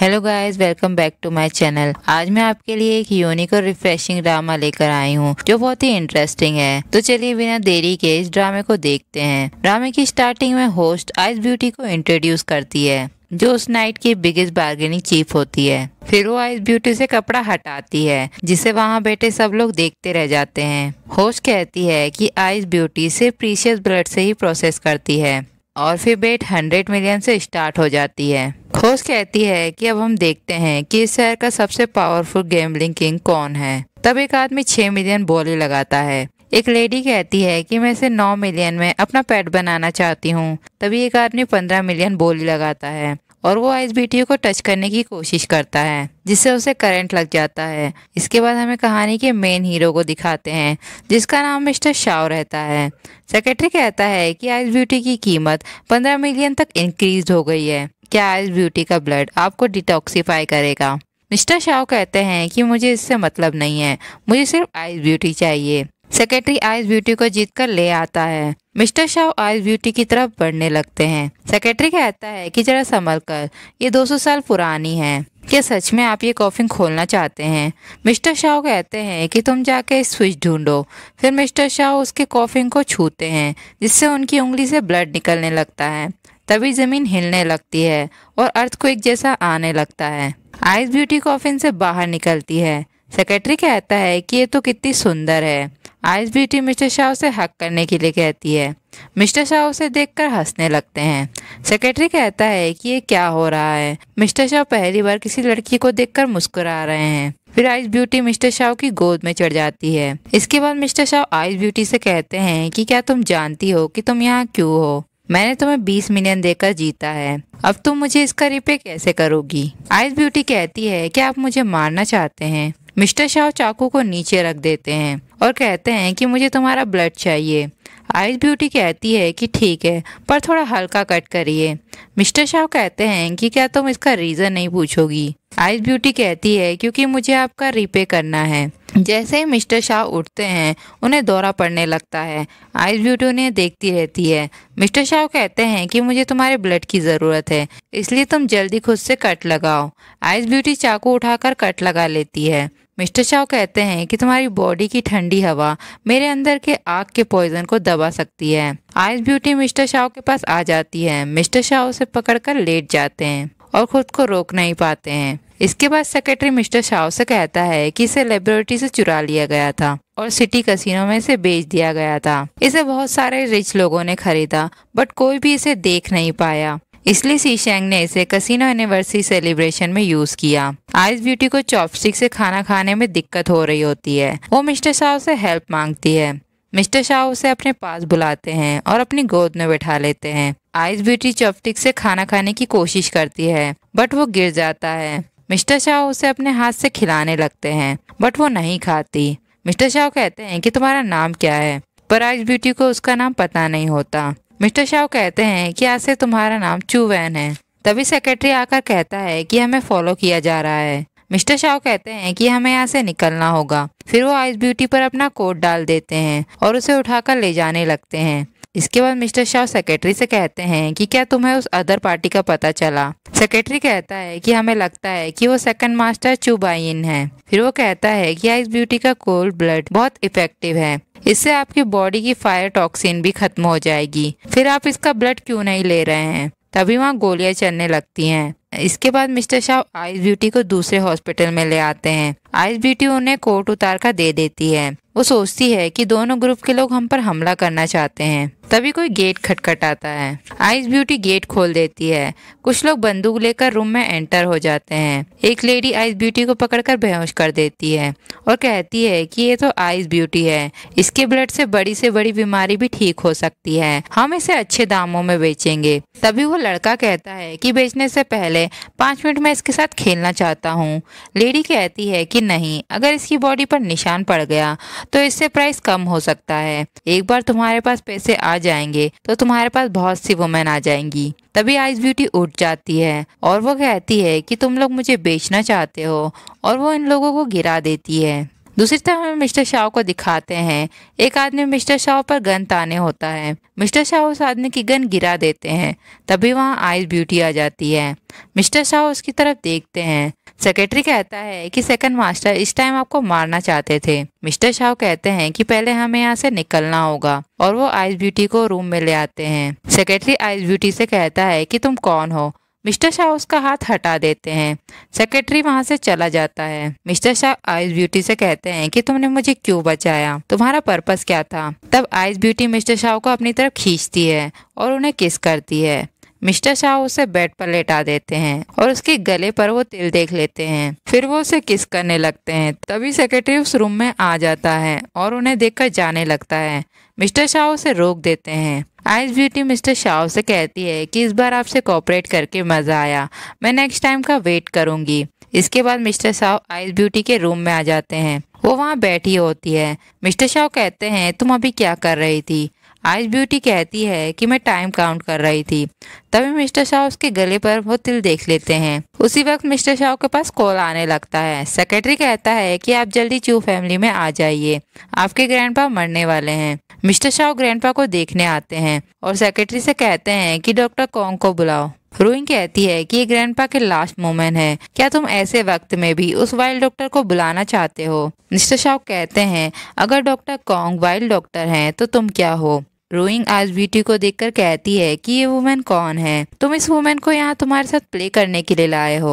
hello guys welcome back to my channel आज मैं आपके लिए एक यूनिक और रिफ्रेशिंग ड्रामा लेकर आई हूँ जो बहुत ही इंटरेस्टिंग है तो चलिए बिना देरी के इस ड्रामे को देखते हैं ड्रामे की स्टार्टिंग में होस्ट आइस ब्यूटी को इंट्रोड्यूस करती है जो उस नाइट की बिगेस्ट बार्गेनिंग चीफ होती है फिर वो आइस ब्यूटी से कपड़ा हटाती है जिसे वहाँ बैठे सब लोग देखते रह जाते हैं होस्ट कहती है कि आइस ब्यूटी सिर्फ प्रीशियस ब्लड से ही प्रोसेस करती है और फिर बेट हंड्रेड मिलियन से स्टार्ट हो जाती है होस्ट कहती है कि अब हम देखते हैं कि इस शहर का सबसे पावरफुल गेमलिंग किंग कौन है तब एक आदमी छह मिलियन बोली लगाता है एक लेडी कहती है कि मैं इसे नौ मिलियन में अपना पेट बनाना चाहती हूँ तभी एक आदमी पंद्रह मिलियन बोली लगाता है और वो आइस बीटी को टच करने की कोशिश करता है जिससे उसे करंट लग जाता है इसके बाद हमें कहानी के मेन हीरो को दिखाते हैं जिसका नाम मिस्टर शाव रहता है सेक्रेटरी कहता है कि आइस ब्यूटी की कीमत 15 मिलियन तक इंक्रीज हो गई है क्या इस ब्यूटी का ब्लड आपको डिटॉक्सीफाई करेगा मिस्टर शाह कहते हैं कि मुझे इससे मतलब नहीं है मुझे सिर्फ आइस ब्यूटी चाहिए सेक्रेटरी आइस ब्यूटी को जीत कर ले आता है मिस्टर शाह आइस ब्यूटी की तरफ बढ़ने लगते हैं सेक्रेटरी कहता है कि जरा संभल कर ये 200 साल पुरानी है क्या सच में आप ये कॉफिन खोलना चाहते हैं मिस्टर शाह कहते हैं कि तुम जाके स्विच ढूंढो फिर मिस्टर शाह उसके कॉफिन को छूते हैं जिससे उनकी उंगली से ब्लड निकलने लगता है तभी जमीन हिलने लगती है और अर्थ को एक जैसा आने लगता है आइस ब्यूटी कॉफिन से बाहर निकलती है सेक्रेटरी कहता है कि ये तो कितनी सुंदर है आइस ब्यूटी मिस्टर शाह से हक करने के लिए कहती है मिस्टर शाह उसे देखकर हंसने लगते हैं सेक्रेटरी कहता है कि ये क्या हो रहा है मिस्टर शाह पहली बार किसी लड़की को देखकर मुस्कुरा रहे हैं फिर आइस ब्यूटी मिस्टर शाह की गोद में चढ़ जाती है इसके बाद मिस्टर शाह आइस ब्यूटी से कहते हैं कि क्या तुम जानती हो कि तुम यहाँ क्यों हो मैंने तुम्हें 20 मिलियन देकर जीता है अब तुम मुझे इसका रिपे कैसे करोगी आइस ब्यूटी कहती है कि आप मुझे मारना चाहते हैं मिस्टर शाह चाकू को नीचे रख देते हैं और कहते हैं कि मुझे तुम्हारा ब्लड चाहिए आइस ब्यूटी कहती है कि ठीक है पर थोड़ा हल्का कट करिए मिस्टर शाह कहते हैं कि क्या तुम इसका रीज़न नहीं पूछोगी आइस ब्यूटी कहती है क्योंकि मुझे आपका रिपे करना है जैसे ही मिस्टर शाह उठते हैं उन्हें दौरा पड़ने लगता है आइस ब्यूटी उन्हें देखती रहती है मिस्टर शाह कहते हैं कि मुझे तुम्हारे ब्लड की ज़रूरत है इसलिए तुम जल्दी खुद से कट लगाओ आइस ब्यूटी चाकू उठाकर कट लगा लेती है मिस्टर शाह कहते हैं कि तुम्हारी बॉडी की ठंडी हवा मेरे अंदर के आग के पॉइजन को दबा सकती है आइस ब्यूटी मिस्टर शाह के पास आ जाती है मिस्टर शाह उसे पकड़कर लेट जाते हैं और खुद को रोक नहीं पाते हैं इसके बाद सेक्रेटरी मिस्टर शाह से कहता है कि इसे लेबोरेटरी से चुरा लिया गया था और सिटी कसिनो में इसे बेच दिया गया था इसे बहुत सारे रिच लोगों ने खरीदा बट कोई भी इसे देख नहीं पाया इसलिए सीशेंग ने इसे कसिनो एनिवर्सरी सेलिब्रेशन में यूज किया आइस ब्यूटी को चॉपस्टिक से खाना खाने में दिक्कत हो रही होती है वो मिस्टर शाह से हेल्प मांगती है मिस्टर शाह उसे अपने पास बुलाते हैं और अपनी गोद में बैठा लेते हैं आइस ब्यूटी चॉपस्टिक से खाना खाने की कोशिश करती है बट वो गिर जाता है मिस्टर शाह उसे अपने हाथ से खिलाने लगते हैं बट वो नहीं खाती मिस्टर शाह कहते हैं कि तुम्हारा नाम क्या है पर आज ब्यूटी को उसका नाम पता नहीं होता मिस्टर शाह कहते हैं कि आज से तुम्हारा नाम चूवैन है तभी सेक्रेटरी आकर कहता है कि हमें फॉलो किया जा रहा है मिस्टर शाह कहते हैं कि हमें यहाँ से निकलना होगा फिर वो आइस ब्यूटी पर अपना कोट डाल देते हैं और उसे उठाकर ले जाने लगते हैं इसके बाद मिस्टर शाह सेक्रेटरी से कहते हैं कि क्या तुम्हें उस अदर पार्टी का पता चला सेक्रेटरी कहता है कि हमें लगता है कि वो सेकंड मास्टर चुबाइन है फिर वो कहता है कि आइस हाँ, ब्यूटी का कोल्ड ब्लड बहुत इफेक्टिव है इससे आपकी बॉडी की फायर टॉक्सिन भी खत्म हो जाएगी फिर आप इसका ब्लड क्यों नहीं ले रहे हैं तभी वहाँ गोलियां चलने लगती हैं इसके बाद मिस्टर शाह आइस ब्यूटी को दूसरे हॉस्पिटल में ले आते हैं आइस ब्यूटी उन्हें कोट उतार कर दे देती है वो सोचती है कि दोनों ग्रुप के लोग हम पर हमला करना चाहते हैं तभी कोई गेट खटखटाता है आइस ब्यूटी गेट खोल देती है कुछ लोग बंदूक लेकर रूम में एंटर हो जाते हैं एक लेडी आइस ब्यूटी को पकड़कर बेहोश कर देती है और कहती है कि ये तो आइस ब्यूटी है इसके ब्लड से बड़ी से बड़ी बीमारी भी ठीक हो सकती है हम इसे अच्छे दामों में बेचेंगे तभी वो लड़का कहता है कि बेचने से पहले पाँच मिनट में इसके साथ खेलना चाहता हूँ लेडी कहती है कि नहीं अगर इसकी बॉडी पर निशान पड़ गया तो इससे प्राइस कम हो सकता है एक बार तुम्हारे पास पैसे आ जाएंगे तो तुम्हारे पास बहुत सी वुमेन आ जाएंगी तभी आइस ब्यूटी उठ जाती है और वो कहती है कि तुम लोग मुझे बेचना चाहते हो और वो इन लोगों को गिरा देती है दूसरी तरफ हमें मिस्टर शाह को दिखाते हैं एक आदमी मिस्टर शाह पर गन ताने होता है मिस्टर शाह उस आदमी की गन गिरा देते हैं तभी वहाँ आइस ब्यूटी आ जाती है मिस्टर शाह उसकी तरफ देखते हैं सेक्रेटरी कहता है कि सेकंड मास्टर इस टाइम आपको मारना चाहते थे मिस्टर शाह कहते हैं कि पहले हमें यहाँ से निकलना होगा और वो आइस ब्यूटी को रूम में ले आते हैं सेक्रेटरी आइस ब्यूटी से कहता है कि तुम कौन हो मिस्टर शाह उसका हाथ हटा देते हैं सेक्रेटरी वहां से चला जाता है मिस्टर शाह आइस ब्यूटी से कहते हैं कि तुमने मुझे क्यों बचाया तुम्हारा पर्पस क्या था तब आइस ब्यूटी मिस्टर शाह को अपनी तरफ खींचती है और उन्हें किस करती है मिस्टर शाह उसे बेड पर लेटा देते हैं और उसके गले पर वो तिल देख लेते हैं फिर वो उसे किस करने लगते हैं तभी सेक्रेटरी उस रूम में आ जाता है और उन्हें देखकर जाने लगता है मिस्टर शाह उसे रोक देते हैं आइस ब्यूटी मिस्टर शाह से कहती है कि इस बार आपसे कॉपरेट करके मज़ा आया मैं नेक्स्ट टाइम का वेट करूंगी इसके बाद मिस्टर शाह आइस ब्यूटी के रूम में आ जाते हैं वो वहाँ बैठी होती है मिस्टर शाह कहते हैं तुम अभी क्या कर रही थी आज ब्यूटी कहती है कि मैं टाइम काउंट कर रही थी तभी मिस्टर शाह उसके गले पर वो तिल देख लेते हैं उसी वक्त मिस्टर शाह के पास कॉल आने लगता है सेक्रेटरी कहता है कि आप जल्दी चू फैमिली में आ जाइए आपके ग्रैंडपा मरने वाले हैं मिस्टर शाह ग्रैंडपा को देखने आते हैं और सेक्रेटरी से कहते हैं कि डॉक्टर कॉन्ग को बुलाओ रोइंग कहती है कि ये ग्रैंडपा के लास्ट मोमेंट है क्या तुम ऐसे वक्त में भी उस वाइल्ड डॉक्टर को बुलाना चाहते हो मिस्टर शाह कहते हैं अगर डॉक्टर कॉन्ग वाइल्ड डॉक्टर हैं तो तुम क्या हो रोइंग आज ब्यूटी को देखकर कहती है कि ये वुमेन कौन है तुम इस वुमेन को यहाँ तुम्हारे साथ प्ले करने के लिए लाए हो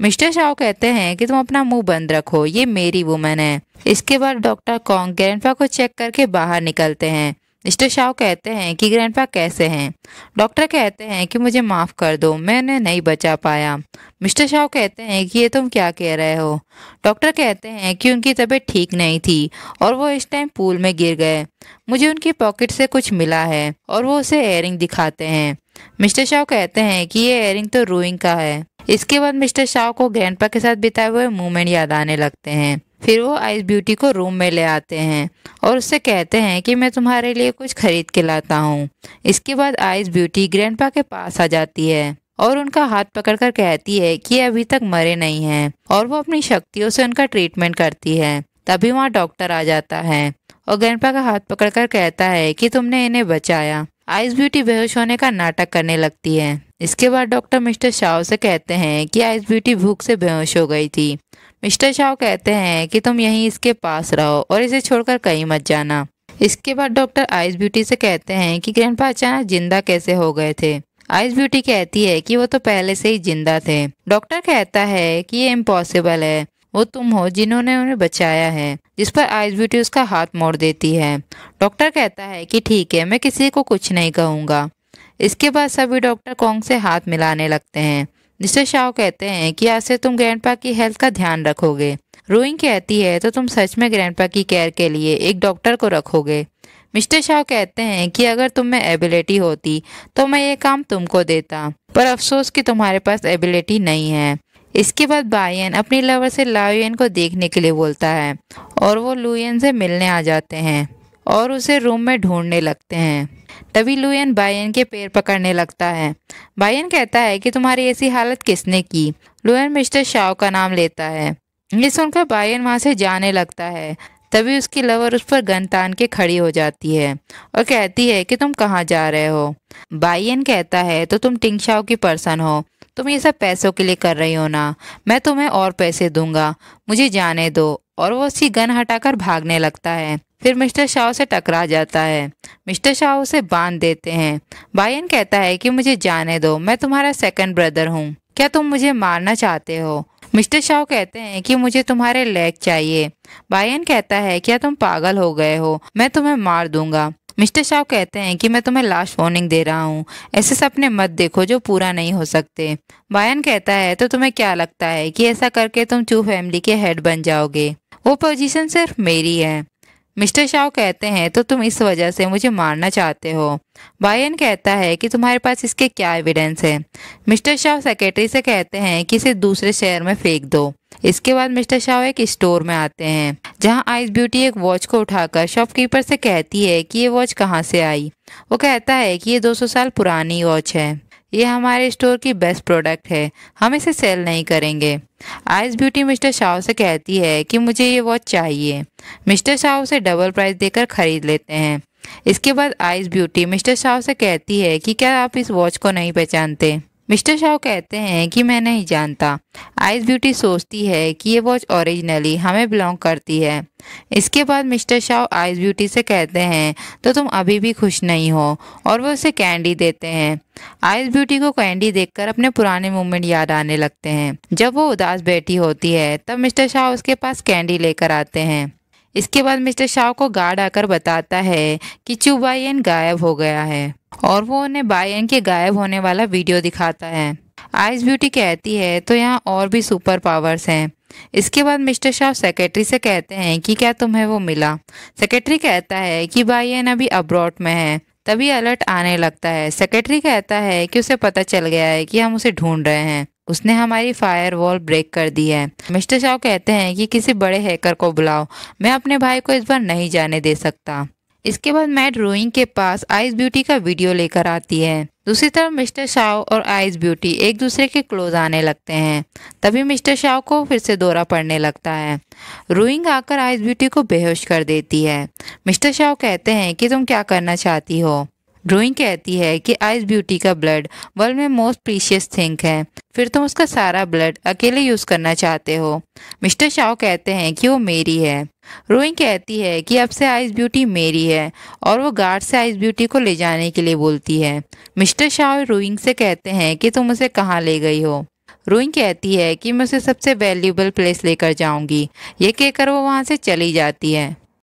मिस्टर शाह कहते हैं कि तुम अपना मुंह बंद रखो ये मेरी वुमेन है इसके बाद डॉक्टर कॉन्ग ग्रैंडपा को चेक करके बाहर निकलते हैं मिस्टर शाह कहते हैं कि ग्रैंडपा कैसे हैं डॉक्टर कहते हैं कि मुझे माफ़ कर दो मैं उन्हें नहीं बचा पाया मिस्टर शाह कहते हैं कि ये तुम क्या कह रहे हो डॉक्टर कहते हैं कि उनकी तबीयत ठीक नहीं थी और वो इस टाइम पूल में गिर गए मुझे उनकी पॉकेट से कुछ मिला है और वो उसे एयरिंग दिखाते हैं मिस्टर शाह कहते हैं कि ये एयरिंग तो रोइंग का है इसके बाद मिस्टर शाह को ग्रैंड के साथ बिताए हुए मूवमेंट याद आने लगते हैं फिर वो आइस ब्यूटी को रूम में ले आते हैं और उससे कहते हैं कि मैं तुम्हारे लिए कुछ खरीद के लाता हूँ इसके बाद आइस ब्यूटी ग्रैंड के पास आ जाती है और उनका हाथ पकड़कर कहती है कि अभी तक मरे नहीं हैं और वो अपनी शक्तियों से उनका ट्रीटमेंट करती है तभी वहाँ डॉक्टर आ जाता है और ग्रैंड का हाथ पकड़कर कहता है कि तुमने इन्हें बचाया आइस ब्यूटी बेहोश होने का नाटक करने लगती है इसके बाद डॉक्टर मिस्टर शाह से कहते हैं कि आइस ब्यूटी भूख से बेहोश हो गई थी मिस्टर शाह कहते हैं कि तुम यहीं इसके पास रहो और इसे छोड़कर कहीं मत जाना इसके बाद डॉक्टर आइस ब्यूटी से कहते हैं कि ग्रैंडपा अचानक जिंदा कैसे हो गए थे आइस ब्यूटी कहती है कि वो तो पहले से ही जिंदा थे डॉक्टर कहता है कि ये इम्पॉसिबल है वो तुम हो जिन्होंने उन्हें बचाया है जिस पर आइस ब्यूटी उसका हाथ मोड़ देती है डॉक्टर कहता है कि ठीक है मैं किसी को कुछ नहीं कहूँगा इसके बाद सभी डॉक्टर कॉन्ग से हाथ मिलाने लगते हैं मिस्टर शाह कहते हैं कि आज से तुम ग्रैंडपा की हेल्थ का ध्यान रखोगे रोइंग कहती है तो तुम सच में ग्रैंडपा की केयर के लिए एक डॉक्टर को रखोगे मिस्टर शाह कहते हैं कि अगर तुम में एबिलिटी होती तो मैं ये काम तुमको देता पर अफसोस कि तुम्हारे पास एबिलिटी नहीं है इसके बाद बायन अपनी लवर से लायुन को देखने के लिए बोलता है और वो लुयन से मिलने आ जाते हैं और उसे रूम में ढूंढने लगते हैं तभी लुयन बायन के पैर पकड़ने लगता है बायन कहता है कि तुम्हारी ऐसी हालत किसने की लुयन मिस्टर शाव का नाम लेता है ये सुनकर बायन वहाँ से जाने लगता है तभी उसकी लवर उस पर गन तान के खड़ी हो जाती है और कहती है कि तुम कहाँ जा रहे हो बायन कहता है तो तुम टिंगशाओ की पर्सन हो तुम ये सब पैसों के लिए कर रही हो ना मैं तुम्हें और पैसे दूंगा मुझे जाने दो और वो उसकी गन हटाकर भागने लगता है फिर मिस्टर शाह से टकरा जाता है मिस्टर शाह उसे बांध देते हैं बायन कहता है कि मुझे जाने दो मैं तुम्हारा सेकंड ब्रदर हूँ क्या तुम मुझे मारना चाहते हो मिस्टर शाह कहते हैं कि मुझे तुम्हारे लेग चाहिए बायन कहता है क्या तुम पागल हो गए हो मैं तुम्हें मार दूंगा मिस्टर शाह कहते हैं कि मैं तुम्हें लास्ट वार्निंग दे रहा हूँ ऐसे सपने मत देखो जो पूरा नहीं हो सकते बायन कहता है तो तुम्हें क्या लगता है कि ऐसा करके तुम चू फैमिली के हेड बन जाओगे वो पोजीशन सिर्फ मेरी है मिस्टर शाह कहते हैं तो तुम इस वजह से मुझे मारना चाहते हो बायन कहता है कि तुम्हारे पास इसके क्या एविडेंस है मिस्टर शाह सेक्रेटरी से कहते हैं कि इसे दूसरे शहर में फेंक दो इसके बाद मिस्टर शाह एक स्टोर में आते हैं जहां आइस ब्यूटी एक वॉच को उठाकर शॉपकीपर से कहती है कि ये वॉच कहाँ से आई वो कहता है कि ये 200 साल पुरानी वॉच है ये हमारे स्टोर की बेस्ट प्रोडक्ट है हम इसे सेल नहीं करेंगे आइस ब्यूटी मिस्टर शाह से कहती है कि मुझे ये वॉच चाहिए मिस्टर शाह उसे डबल प्राइस देकर खरीद लेते हैं इसके बाद आइस ब्यूटी मिस्टर शाह से कहती है कि क्या आप इस वॉच को नहीं पहचानते मिस्टर शाह कहते हैं कि मैं नहीं जानता आइस ब्यूटी सोचती है कि ये वॉच ओरिजिनली हमें बिलोंग करती है इसके बाद मिस्टर शाह आइस ब्यूटी से कहते हैं तो तुम अभी भी खुश नहीं हो और वो उसे कैंडी देते हैं आइस ब्यूटी को कैंडी देखकर अपने पुराने मोमेंट याद आने लगते हैं जब वो उदास बैठी होती है तब मिस्टर शाह उसके पास कैंडी लेकर आते हैं इसके बाद मिस्टर शाह को गार्ड आकर बताता है कि चू चुबाइन गायब हो गया है और वो उन्हें बायन के गायब होने वाला वीडियो दिखाता है आइस ब्यूटी कहती है तो यहाँ और भी सुपर पावर्स हैं इसके बाद मिस्टर शाह सेक्रेटरी से कहते हैं कि क्या तुम्हें वो मिला सेक्रेटरी कहता है कि बायन अभी अब्रॉड में है तभी अलर्ट आने लगता है सेक्रेटरी कहता है कि उसे पता चल गया है कि हम उसे ढूंढ रहे हैं उसने हमारी फायरवॉल ब्रेक कर दी है मिस्टर शाह कहते हैं कि किसी बड़े हैकर को बुलाओ मैं अपने भाई को इस बार नहीं जाने दे सकता इसके बाद मैड रोइंग के पास आइस ब्यूटी का वीडियो लेकर आती है दूसरी तरफ मिस्टर शाह और आइस ब्यूटी एक दूसरे के क्लोज आने लगते हैं तभी मिस्टर शाह को फिर से दौरा पड़ने लगता है रोइंग आकर आइस ब्यूटी को बेहोश कर देती है मिस्टर शाह कहते हैं कि तुम क्या करना चाहती हो ड्रोइंग कहती है कि आइस ब्यूटी का ब्लड वर्ल्ड में मोस्ट प्रीशियस थिंग है फिर तुम उसका सारा ब्लड अकेले यूज़ करना चाहते हो मिस्टर शाह कहते हैं कि वो मेरी है रोइंग कहती है कि अब से आइस ब्यूटी मेरी है और वो गार्ड से आइस ब्यूटी को ले जाने के लिए बोलती है मिस्टर शाह रोइंग से कहते हैं कि तुम उसे कहाँ ले गई हो रोइंग कहती है कि मैं उसे सबसे वैल्यूबल प्लेस लेकर जाऊंगी ये कहकर वो वहाँ से चली जाती है